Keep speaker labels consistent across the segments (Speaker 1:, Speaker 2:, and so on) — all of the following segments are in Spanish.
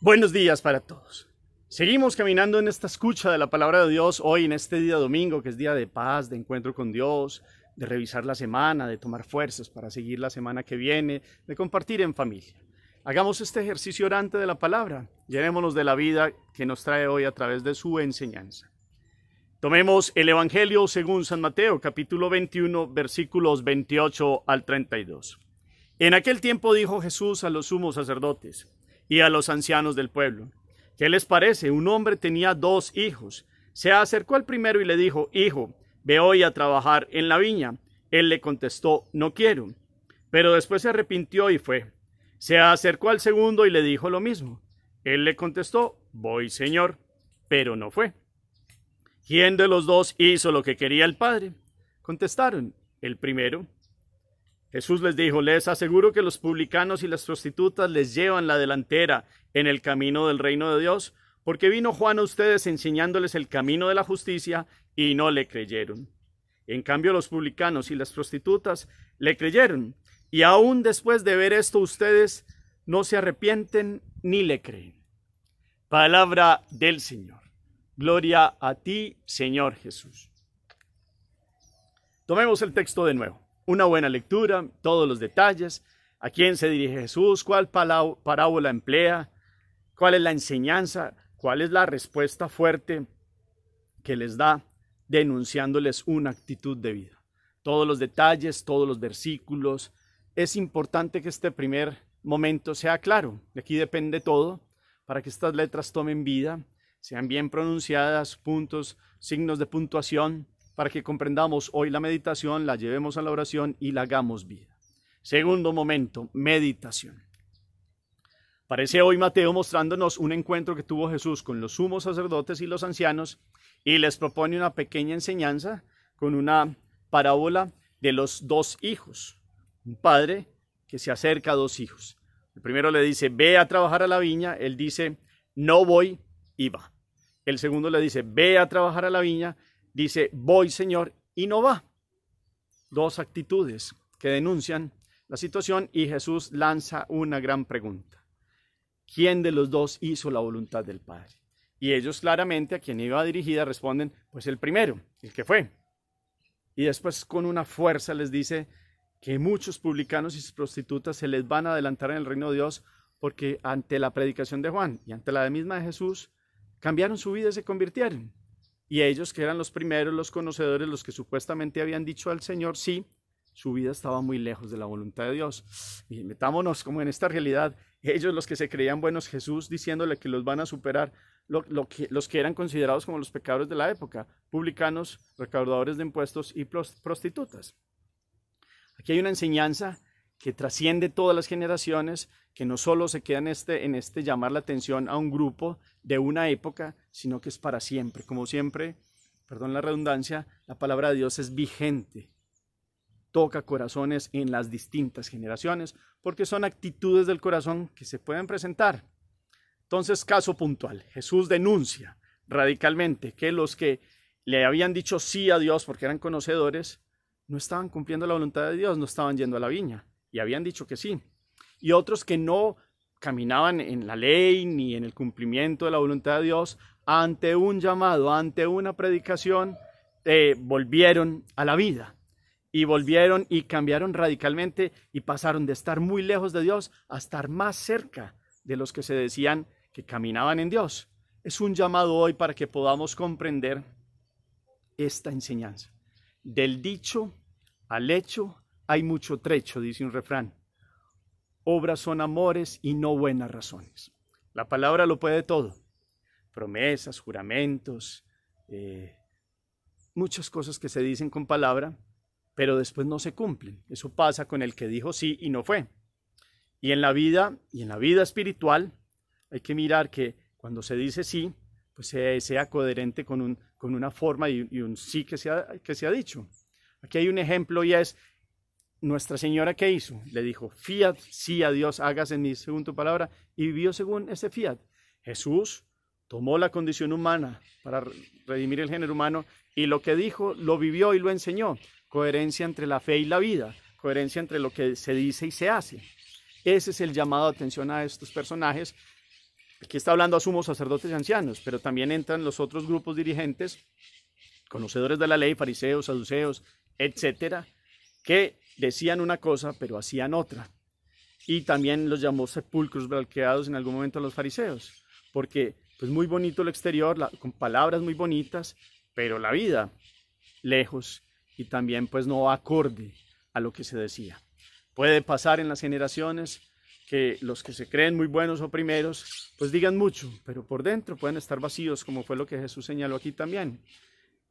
Speaker 1: Buenos días para todos. Seguimos caminando en esta escucha de la palabra de Dios hoy, en este día domingo, que es día de paz, de encuentro con Dios, de revisar la semana, de tomar fuerzas para seguir la semana que viene, de compartir en familia. Hagamos este ejercicio orante de la palabra, llenémonos de la vida que nos trae hoy a través de su enseñanza. Tomemos el Evangelio según San Mateo, capítulo 21, versículos 28 al 32. En aquel tiempo dijo Jesús a los sumos sacerdotes, y a los ancianos del pueblo. ¿Qué les parece? Un hombre tenía dos hijos. Se acercó al primero y le dijo, Hijo, ve hoy a trabajar en la viña. Él le contestó, No quiero. Pero después se arrepintió y fue. Se acercó al segundo y le dijo lo mismo. Él le contestó, Voy, señor. Pero no fue. ¿Quién de los dos hizo lo que quería el padre? Contestaron, el primero. Jesús les dijo, les aseguro que los publicanos y las prostitutas les llevan la delantera en el camino del reino de Dios, porque vino Juan a ustedes enseñándoles el camino de la justicia y no le creyeron. En cambio los publicanos y las prostitutas le creyeron, y aún después de ver esto ustedes no se arrepienten ni le creen. Palabra del Señor. Gloria a ti, Señor Jesús. Tomemos el texto de nuevo una buena lectura, todos los detalles, a quién se dirige Jesús, cuál parábola emplea, cuál es la enseñanza, cuál es la respuesta fuerte que les da denunciándoles una actitud de vida. Todos los detalles, todos los versículos. Es importante que este primer momento sea claro. De aquí depende todo para que estas letras tomen vida, sean bien pronunciadas, puntos, signos de puntuación, para que comprendamos hoy la meditación, la llevemos a la oración y la hagamos vida. Segundo momento, meditación. Parece hoy Mateo mostrándonos un encuentro que tuvo Jesús con los sumos sacerdotes y los ancianos y les propone una pequeña enseñanza con una parábola de los dos hijos. Un padre que se acerca a dos hijos. El primero le dice, ve a trabajar a la viña. Él dice, no voy y va. El segundo le dice, ve a trabajar a la viña dice, voy Señor, y no va. Dos actitudes que denuncian la situación y Jesús lanza una gran pregunta. ¿Quién de los dos hizo la voluntad del Padre? Y ellos claramente a quien iba dirigida responden, pues el primero, el que fue. Y después con una fuerza les dice que muchos publicanos y prostitutas se les van a adelantar en el reino de Dios porque ante la predicación de Juan y ante la misma de Jesús, cambiaron su vida y se convirtieron. Y ellos que eran los primeros, los conocedores, los que supuestamente habían dicho al Señor, sí, su vida estaba muy lejos de la voluntad de Dios. Y metámonos como en esta realidad, ellos los que se creían buenos, Jesús diciéndole que los van a superar, los que eran considerados como los pecadores de la época, publicanos, recaudadores de impuestos y prostitutas. Aquí hay una enseñanza que trasciende todas las generaciones, que no solo se queda en este, en este llamar la atención a un grupo de una época, sino que es para siempre. Como siempre, perdón la redundancia, la palabra de Dios es vigente, toca corazones en las distintas generaciones, porque son actitudes del corazón que se pueden presentar. Entonces, caso puntual, Jesús denuncia radicalmente que los que le habían dicho sí a Dios porque eran conocedores, no estaban cumpliendo la voluntad de Dios, no estaban yendo a la viña habían dicho que sí, y otros que no caminaban en la ley ni en el cumplimiento de la voluntad de Dios, ante un llamado, ante una predicación, eh, volvieron a la vida y volvieron y cambiaron radicalmente y pasaron de estar muy lejos de Dios a estar más cerca de los que se decían que caminaban en Dios. Es un llamado hoy para que podamos comprender esta enseñanza. Del dicho al hecho, hay mucho trecho, dice un refrán. Obras son amores y no buenas razones. La palabra lo puede todo. Promesas, juramentos, eh, muchas cosas que se dicen con palabra, pero después no se cumplen. Eso pasa con el que dijo sí y no fue. Y en la vida, y en la vida espiritual, hay que mirar que cuando se dice sí, pues sea, coherente con, un, con, una forma y, un sí que se, que se ha dicho. Aquí hay un ejemplo y es nuestra Señora, ¿qué hizo? Le dijo, fiat, sí a Dios, hágase en mí según tu palabra, y vivió según ese fiat. Jesús tomó la condición humana para redimir el género humano y lo que dijo lo vivió y lo enseñó. Coherencia entre la fe y la vida, coherencia entre lo que se dice y se hace. Ese es el llamado de atención a estos personajes. Aquí está hablando a sumos sacerdotes y ancianos, pero también entran los otros grupos dirigentes, conocedores de la ley, fariseos, saduceos, etcétera, que decían una cosa, pero hacían otra. Y también los llamó sepulcros blanqueados en algún momento a los fariseos, porque pues muy bonito el exterior, con palabras muy bonitas, pero la vida lejos y también pues no acorde a lo que se decía. Puede pasar en las generaciones que los que se creen muy buenos o primeros, pues digan mucho, pero por dentro pueden estar vacíos, como fue lo que Jesús señaló aquí también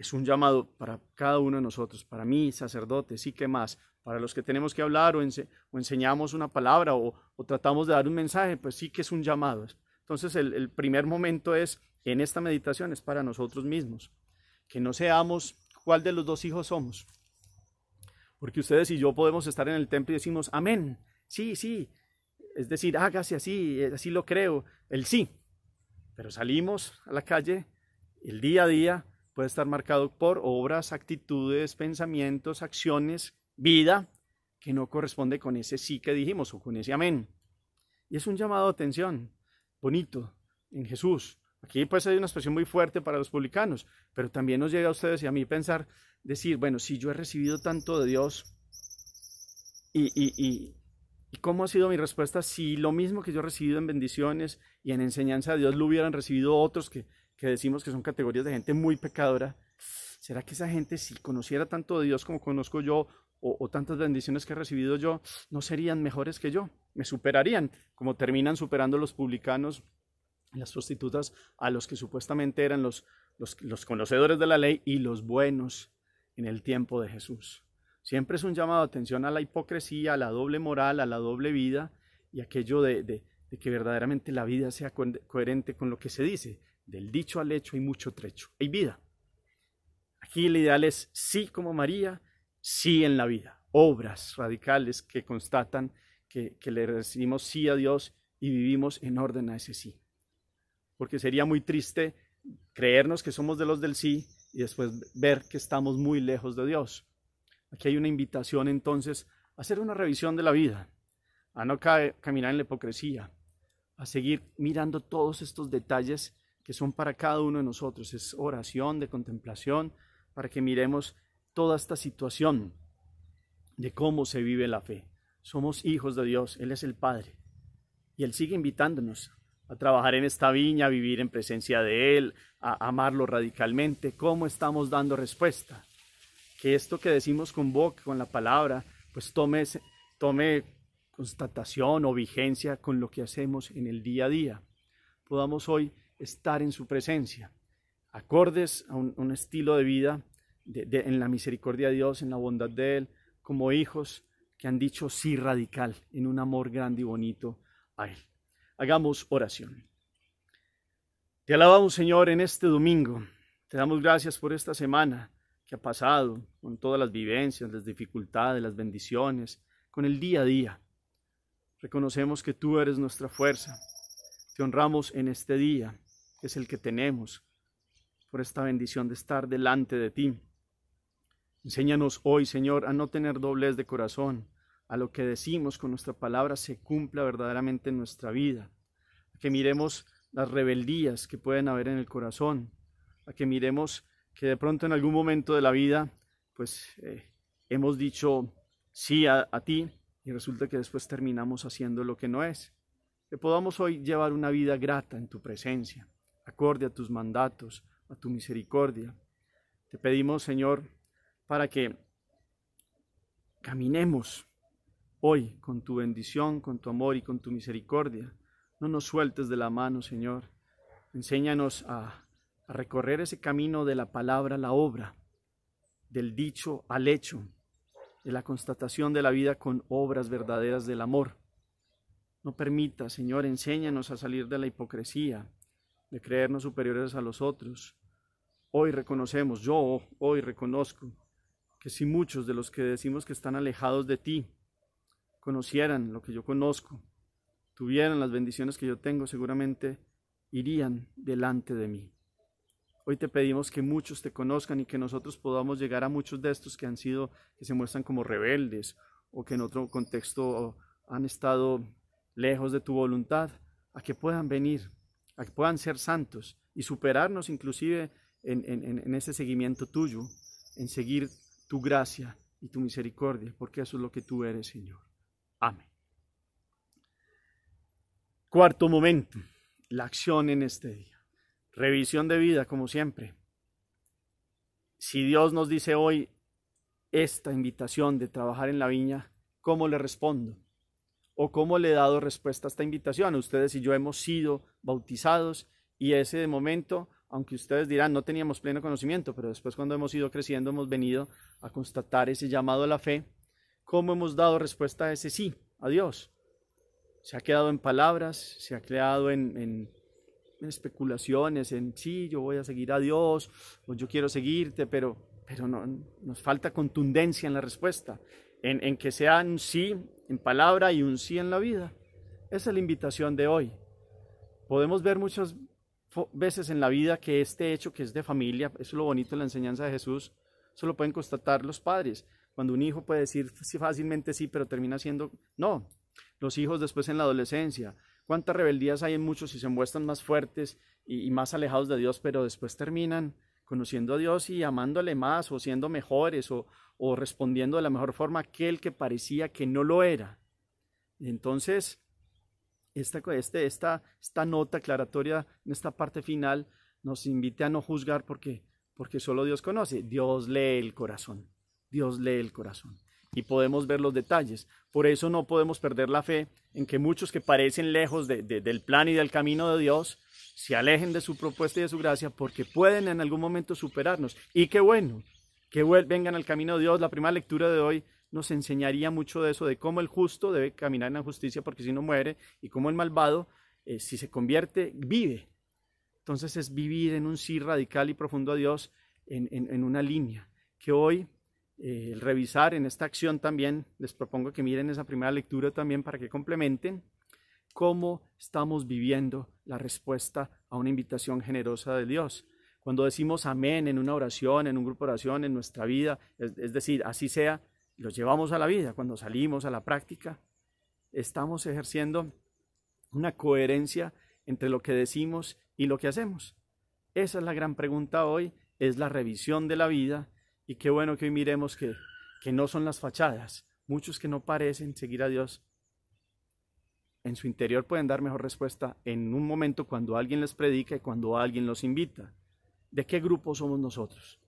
Speaker 1: es un llamado para cada uno de nosotros, para mí, sacerdote, sí que más, para los que tenemos que hablar o, enseñamos una palabra o, tratamos de dar un mensaje, pues sí que es un llamado. Entonces el, el primer momento es, en esta meditación, es para nosotros mismos, que no seamos cuál de los dos hijos somos, porque ustedes y yo podemos estar en el templo y decimos, amén, sí, sí, es decir, hágase así, eh, así lo creo, el sí, pero salimos a la calle el día a día puede estar marcado por obras, actitudes, pensamientos, acciones, vida, que no corresponde con ese sí que dijimos o con ese amén. Y es un llamado de atención, bonito, en Jesús. Aquí pues hay una expresión muy fuerte para los publicanos, pero también nos llega a ustedes y a mí pensar, decir, bueno, si yo he recibido tanto de Dios, y, y, y, y cómo ha sido mi respuesta si lo mismo que yo he recibido en bendiciones y en enseñanza de Dios lo hubieran recibido otros que que decimos que son categorías de gente muy pecadora, ¿será que esa gente si conociera tanto de Dios como conozco yo o, tantas bendiciones que he recibido yo, no serían mejores que yo? Me superarían, como terminan superando los publicanos, las prostitutas, a los que supuestamente eran los, los, conocedores de la ley y los buenos en el tiempo de Jesús. Siempre es un llamado de atención a la hipocresía, a la doble moral, a la doble vida y aquello de que verdaderamente la vida sea coherente con lo que se dice, del dicho al hecho hay mucho trecho. Hay vida. Aquí el ideal es sí como María, sí en la vida. Obras radicales que constatan que, le recibimos sí a Dios y vivimos en orden a ese sí. Porque sería muy triste creernos que somos de los del sí y después ver que estamos muy lejos de Dios. Aquí hay una invitación entonces a hacer una revisión de la vida, a no caminar en la hipocresía, a seguir mirando todos estos detalles que son para cada uno de nosotros. Es oración de contemplación para que miremos toda esta situación de cómo se vive la fe. Somos hijos de Dios, Él es el Padre. Y Él sigue invitándonos a trabajar en esta viña, a vivir en presencia de Él, a amarlo radicalmente. ¿Cómo estamos dando respuesta? Que esto que decimos con boca, con la palabra, pues tome, tome constatación o vigencia con lo que hacemos en el día a día. Podamos hoy estar en su presencia, acordes a un, estilo de vida en la misericordia de Dios, en la bondad de Él, como hijos que han dicho sí radical, en un amor grande y bonito a Él. Hagamos oración. Te alabamos Señor en este domingo. Te damos gracias por esta semana que ha pasado, con todas las vivencias, las dificultades, las bendiciones, con el día a día. Reconocemos que tú eres nuestra fuerza. Te honramos en este día es el que tenemos por esta bendición de estar delante de ti. Enséñanos hoy, Señor, a no tener doblez de corazón, a lo que decimos con nuestra palabra se cumpla verdaderamente en nuestra vida, a que miremos las rebeldías que pueden haber en el corazón, a que miremos que de pronto en algún momento de la vida, pues eh, hemos dicho sí a ti y resulta que después terminamos haciendo lo que no es. Que podamos hoy llevar una vida grata en tu presencia acorde a tus mandatos, a tu misericordia. Te pedimos, Señor, para que caminemos hoy con tu bendición, con tu amor y con tu misericordia. No nos sueltes de la mano, Señor. Enséñanos a, recorrer ese camino de la palabra a la obra, del dicho al hecho, de la constatación de la vida con obras verdaderas del amor. No permita, Señor, enséñanos a salir de la hipocresía, de creernos superiores a los otros. Hoy reconocemos, yo hoy reconozco que si muchos de los que decimos que están alejados de ti conocieran lo que yo conozco, tuvieran las bendiciones que yo tengo, seguramente irían delante de mí. Hoy te pedimos que muchos te conozcan y que nosotros podamos llegar a muchos de estos que han sido, que se muestran como rebeldes o que en otro contexto han estado lejos de tu voluntad, a que puedan venir que puedan ser santos y superarnos inclusive en, en ese seguimiento tuyo, en seguir tu gracia y tu misericordia, porque eso es lo que tú eres, Señor. Amén. Cuarto momento, la acción en este día. Revisión de vida, como siempre. Si Dios nos dice hoy esta invitación de trabajar en la viña, ¿cómo le respondo? o cómo le he dado respuesta a esta invitación. Ustedes y yo hemos sido bautizados y ese momento, aunque ustedes dirán no teníamos pleno conocimiento, pero después cuando hemos ido creciendo hemos venido a constatar ese llamado a la fe, cómo hemos dado respuesta a ese sí, a Dios. Se ha quedado en palabras, se ha quedado en, especulaciones, en sí, yo voy a seguir a Dios, o yo quiero seguirte, pero, pero no, nos falta contundencia en la respuesta, en, en que sea un sí en palabra y un sí en la vida. Esa es la invitación de hoy. Podemos ver muchas veces en la vida que este hecho que es de familia, eso es lo bonito de la enseñanza de Jesús, Solo pueden constatar los padres. Cuando un hijo puede decir fácilmente sí, pero termina siendo no. Los hijos después en la adolescencia. ¿Cuántas rebeldías hay en muchos y se muestran más fuertes y más alejados de Dios, pero después terminan conociendo a Dios y amándole más o siendo mejores o, respondiendo de la mejor forma aquel que parecía que no lo era. Entonces, esta, este, esta, esta nota aclaratoria en esta parte final nos invita a no juzgar porque, porque solo Dios conoce. Dios lee el corazón. Dios lee el corazón y podemos ver los detalles. Por eso no podemos perder la fe en que muchos que parecen lejos del plan y del camino de Dios se alejen de su propuesta y de su gracia porque pueden en algún momento superarnos. Y qué bueno que vengan al camino de Dios. La primera lectura de hoy nos enseñaría mucho de eso, de cómo el justo debe caminar en la justicia porque si no muere y cómo el malvado, eh, si se convierte, vive. Entonces es vivir en un sí radical y profundo a Dios en una línea que hoy eh, el revisar en esta acción también, les propongo que miren esa primera lectura también para que complementen cómo estamos viviendo la respuesta a una invitación generosa de Dios. Cuando decimos amén en una oración, en un grupo de oración, en nuestra vida, es, decir, así sea, los llevamos a la vida, cuando salimos a la práctica, estamos ejerciendo una coherencia entre lo que decimos y lo que hacemos. Esa es la gran pregunta hoy, es la revisión de la vida y qué bueno que hoy miremos que, que no son las fachadas. Muchos que no parecen seguir a Dios en su interior pueden dar mejor respuesta en un momento cuando alguien les predica y cuando alguien los invita. ¿De qué grupo somos nosotros?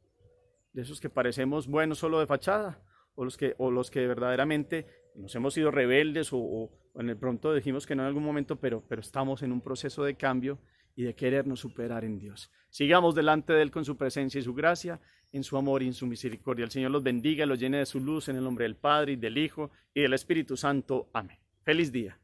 Speaker 1: ¿De esos que parecemos buenos solo de fachada? ¿O los que, o los que verdaderamente nos hemos sido rebeldes o, en el pronto dijimos que no en algún momento, pero, pero estamos en un proceso de cambio y de querernos superar en Dios? Sigamos delante de Él con su presencia y su gracia en su amor y en su misericordia. El Señor los bendiga, los llene de su luz en el nombre del Padre y del Hijo y del Espíritu Santo. Amén. Feliz día.